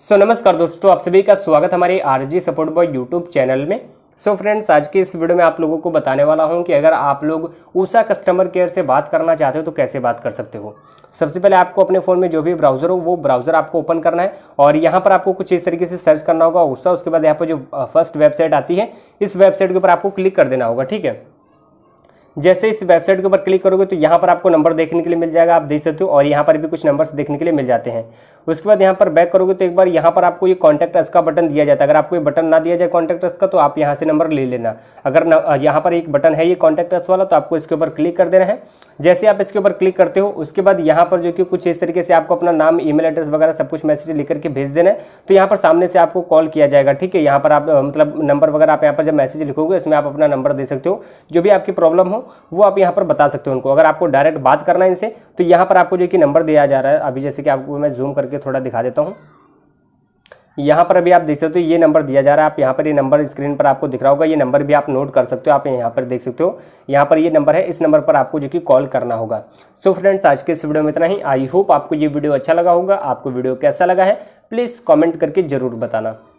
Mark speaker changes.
Speaker 1: सो नमस्कार दोस्तों आप सभी का स्वागत हमारे RG support boy YouTube channel में सो so, फ्रेंड्स आज की इस वीडियो में आप लोगों को बताने वाला हूं कि अगर आप लोग ऊषा कस्टमर केयर से बात करना चाहते हो तो कैसे बात कर सकते हो सबसे पहले आपको अपने फ़ोन में जो भी ब्राउज़र हो वो ब्राउज़र आपको ओपन करना है और यहाँ पर आपको कुछ इस तरीके से सर्च करना होगा ऊषा उसके बाद यहाँ पर जो फर्स्ट वेबसाइट आती है इस वेबसाइट के ऊपर आपको क्लिक कर देना होगा ठीक है जैसे इस वेबसाइट के ऊपर क्लिक करोगे तो यहाँ पर आपको नंबर देखने के लिए मिल जाएगा आप देख सकते हो और यहाँ पर भी कुछ नंबर्स देखने के लिए मिल जाते हैं उसके बाद यहाँ पर बैक करोगे तो एक बार यहाँ पर आपको ये कॉन्टैक्ट एस का बटन दिया जाता है अगर आपको ये बटन ना दिया जाए कॉन्टैक्ट एस का तो आप यहाँ से नंबर ले लेना अगर यहाँ पर एक बटन है ये कॉन्टैक्ट एस वाला तो आपको इसके ऊपर क्लिक कर देना है जैसे आप इसके ऊपर क्लिक करते हो उसके बाद यहाँ पर जो कि कुछ इस तरीके से आपको अपना नाम ई एड्रेस वगैरह सब कुछ मैसेज लिख करके भेज देना है तो यहाँ पर सामने से आपको कॉल किया जाएगा ठीक है यहाँ पर आप मतलब नंबर वगैरह आप यहाँ पर जब मैसेज लिखोगे इसमें आप अपना नंबर दे सकते हो जो भी आपकी प्रॉब्लम हो वो आप यहाँ पर बता सकते हो उनको अगर आपको डायरेक्ट बात करना है इनसे तो यहाँ पर आपको जो कि नंबर दिया जा रहा है अभी जैसे कि आपको मैं जूम करके करके थोड़ा दिखा देता हूँ यहाँ पर अभी आप देख सकते हो ये नंबर दिया जा रहा है आप यहाँ पर ये नंबर स्क्रीन पर आपको दिख रहा होगा ये नंबर भी आप नोट कर सकते हो आप यहाँ पर देख सकते हो यहाँ पर ये नंबर है इस नंबर पर आपको जो कि कॉल करना होगा सो so फ्रेंड्स आज के इस वीडियो में इतना ही आई होप आपको ये वीडियो अच्छा लगा होगा आपको वीडियो कैसा लगा है प्लीज़ कॉमेंट करके ज़रूर बताना